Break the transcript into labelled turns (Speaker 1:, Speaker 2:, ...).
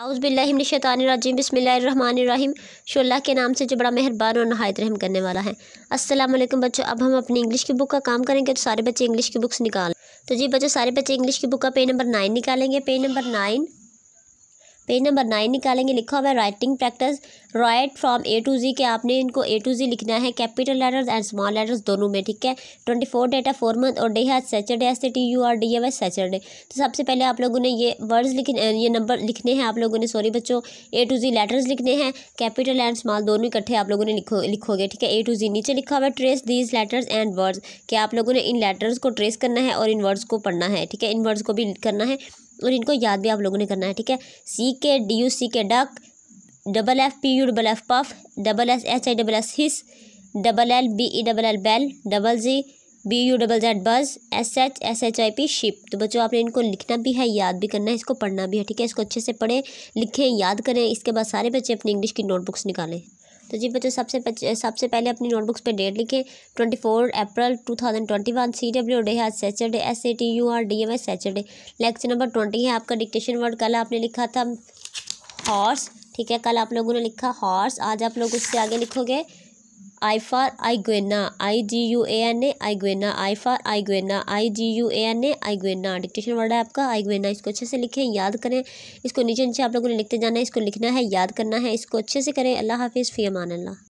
Speaker 1: आउज़बिल्लिमिनशैतानरजीम बिसमीम शोल्ला के नाम से जो बड़ा मेहरबान और नहायत रहम करने वाला है अस्सलाम वालेकुम बच्चों अब हम अपनी इंग्लिश की बुक का काम करेंगे तो सारे बच्चे इंग्लिश की बुक्स निकाल तो जी बच्चों सारे बच्चे इंग्लिश की बुक का पेज नंबर नाइन निकालेंगे page number nine page number nine निकालेंगे लिखा हुआ है writing practice write from A to G के आपने इनको ए टू जी लिखना है capital letters and small letters दोनों में ठीक है twenty four date four month और डे है Saturday S T U R D A S Saturday तो सबसे पहले आप लोगों ने ये वर्ड्स लिखने ये नंबर लिखने हैं आप लोगों ने सॉरी बच्चों ए टू जी लेटर्स लिखने हैं कैपिटल एंड स्मॉल दोनों इकट्ठे आप लोगों ने लिखो लिखोगे ठीक है ए टू जी नीचे लिखा हुआ है trace these letters and words कि आप लोगों ने इन लेटर्स को ट्रेस करना है और इन वर्ड्स को पढ़ना है ठीक है इन वर्ड्स को भी करना है और इनको याद भी आप लोगों ने करना है ठीक है सी के D U C K duck double F P U double F puff double S H I double S hiss double L B E double L bell double G B U double Z buzz S H S H I P ship तो बच्चों आपने इनको लिखना भी है याद भी करना है इसको पढ़ना भी है ठीक है इसको अच्छे से पढ़ें लिखें याद करें इसके बाद सारे बच्चे अपनी इंग्लिश की नोटबुक्स निकालें तो जी बच्चों सबसे सबसे पहले अपनी नोटबुक्स पे डेट लिखें twenty four April two thousand twenty one C W day है आज Saturday S A T U R D M S Saturday lecture number twenty है आपका डिक्टेशन वर्ड कल आपने लिखा था हॉर्स ठीक है कल आप लोगों ने लिखा हॉर्स आज आप लोग उससे आगे लिखोगे I for I iguana I G U A N A I iguana I for I iguana I G U A N A I iguana dictation word है आपका आई आइग्वेना इसको अच्छे से लिखें याद करें इसको नीचे नीचे आप लोगों ने लिखते जाना है इसको लिखना है याद करना है इसको अच्छे से करें अल्लाह हाफिज़ फ़ी अमान अल्लाह